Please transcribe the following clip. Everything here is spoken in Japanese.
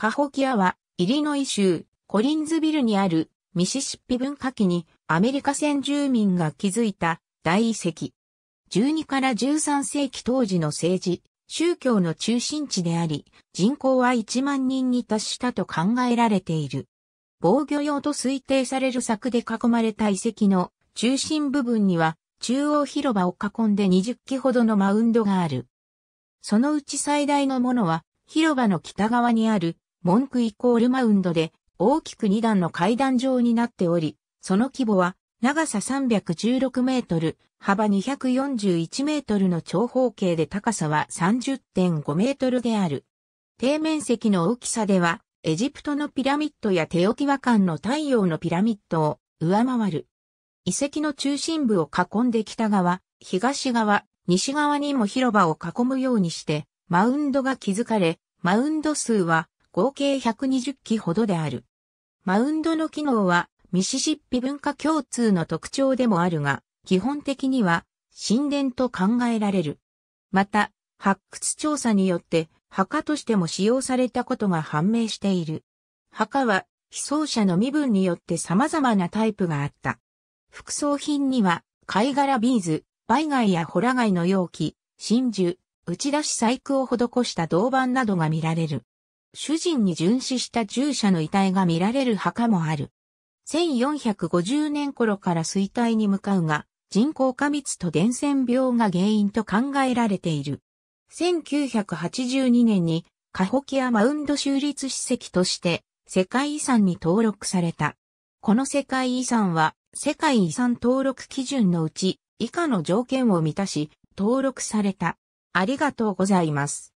カホキアは、イリノイ州、コリンズビルにある、ミシシッピ文化期に、アメリカ先住民が築いた、大遺跡。12から13世紀当時の政治、宗教の中心地であり、人口は1万人に達したと考えられている。防御用と推定される柵で囲まれた遺跡の中心部分には中央広場を囲んで20基ほどのマウンドがある。そのうち最大のものは広場の北側にある文句イコールマウンドで大きく2段の階段状になっており、その規模は長さ316メートル、幅241メートルの長方形で高さは30.5メートルである。底面積の大きさでは、エジプトのピラミッドやテオティワの太陽のピラミッドを上回る。遺跡の中心部を囲んで北側、東側、西側にも広場を囲むようにして、マウンドが築かれ、マウンド数は合計120機ほどである。マウンドの機能はミシシッピ文化共通の特徴でもあるが、基本的には神殿と考えられる。また、発掘調査によって墓としても使用されたことが判明している。墓は被葬者の身分によって様々なタイプがあった。副葬品には貝殻ビーズ、貝貝やホラ貝の容器、真珠、打ち出し細工を施した銅板などが見られる。主人に殉死した従者の遺体が見られる墓もある。1450年頃から衰退に向かうが、人口過密と伝染病が原因と考えられている。1982年にカホキアマウンド州立史跡として世界遺産に登録された。この世界遺産は世界遺産登録基準のうち以下の条件を満たし登録された。ありがとうございます。